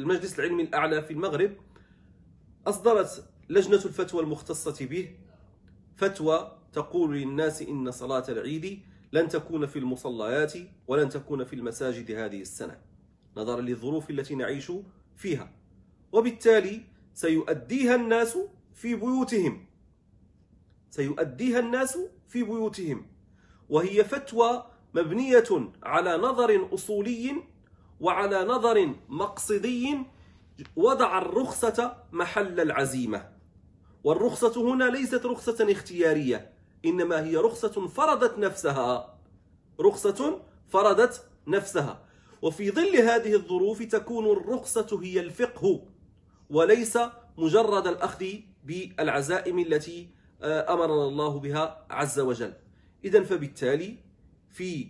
المجلس العلمي الأعلى في المغرب أصدرت لجنة الفتوى المختصة به فتوى تقول للناس إن صلاة العيد لن تكون في المصليات ولن تكون في المساجد هذه السنة نظرا للظروف التي نعيش فيها وبالتالي سيؤديها الناس في بيوتهم سيؤديها الناس في بيوتهم وهي فتوى مبنية على نظر أصولي وعلى نظر مقصدي وضع الرخصة محل العزيمة والرخصة هنا ليست رخصة اختيارية إنما هي رخصة فرضت نفسها رخصة فرضت نفسها وفي ظل هذه الظروف تكون الرخصة هي الفقه وليس مجرد الأخذ بالعزائم التي آه، أمرنا الله بها عز وجل إذا فبالتالي في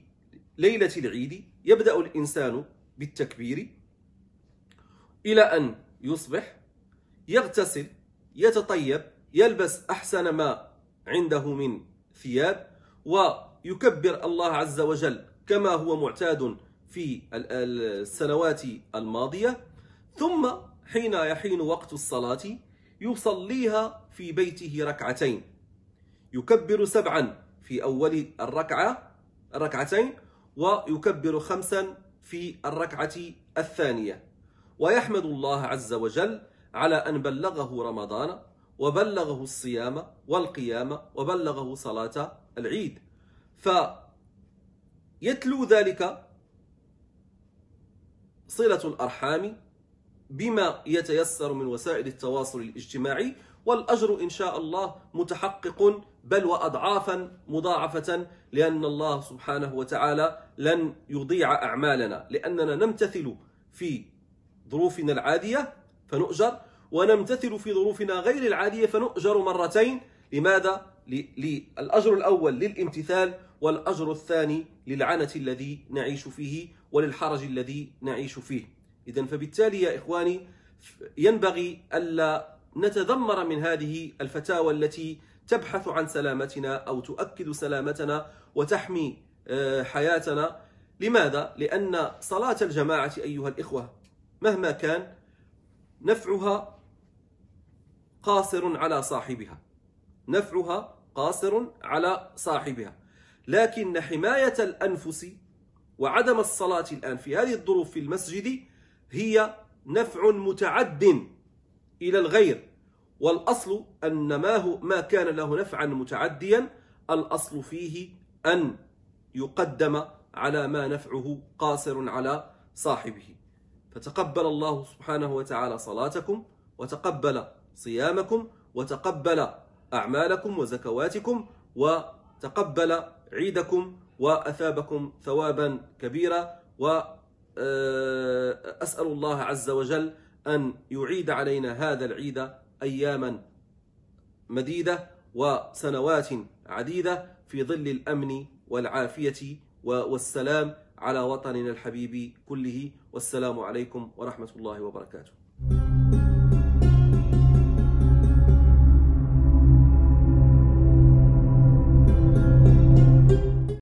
ليلة العيد يبدأ الإنسان بالتكبير إلى أن يصبح يغتسل يتطيب يلبس أحسن ما عنده من ثياب ويكبر الله عز وجل كما هو معتاد في السنوات الماضية ثم حين يحين وقت الصلاة يصليها في بيته ركعتين يكبر سبعا في أول الركعة ركعتين ويكبر خمسا في الركعة الثانية ويحمد الله عز وجل على أن بلغه رمضان وبلغه الصيام والقيام وبلغه صلاة العيد فيتلو ذلك صلة الأرحام بما يتيسر من وسائل التواصل الاجتماعي والأجر إن شاء الله متحقق بل وأضعافا مضاعفة لأن الله سبحانه وتعالى لن يضيع أعمالنا لأننا نمتثل في ظروفنا العادية فنؤجر ونمتثل في ظروفنا غير العادية فنؤجر مرتين لماذا؟ للأجر الأول للامتثال والأجر الثاني للعنة الذي نعيش فيه وللحرج الذي نعيش فيه إذا فبالتالي يا إخواني ينبغي ألا نتذمر من هذه الفتاوى التي تبحث عن سلامتنا أو تؤكد سلامتنا وتحمي آه، حياتنا لماذا؟ لأن صلاة الجماعة أيها الإخوة مهما كان نفعها قاصر على صاحبها نفعها قاصر على صاحبها لكن حماية الأنفس وعدم الصلاة الآن في هذه الظروف في المسجد هي نفع متعد إلى الغير والأصل أن ما, ما كان له نفعا متعديا الأصل فيه أن يقدم على ما نفعه قاصر على صاحبه فتقبل الله سبحانه وتعالى صلاتكم وتقبل صيامكم وتقبل أعمالكم وزكواتكم وتقبل عيدكم وأثابكم ثوابا كبيرا وأسأل آه، الله عز وجل أن يعيد علينا هذا العيد أياما مديدة وسنوات عديدة في ظل الأمن والعافية والسلام على وطننا الحبيب كله والسلام عليكم ورحمة الله وبركاته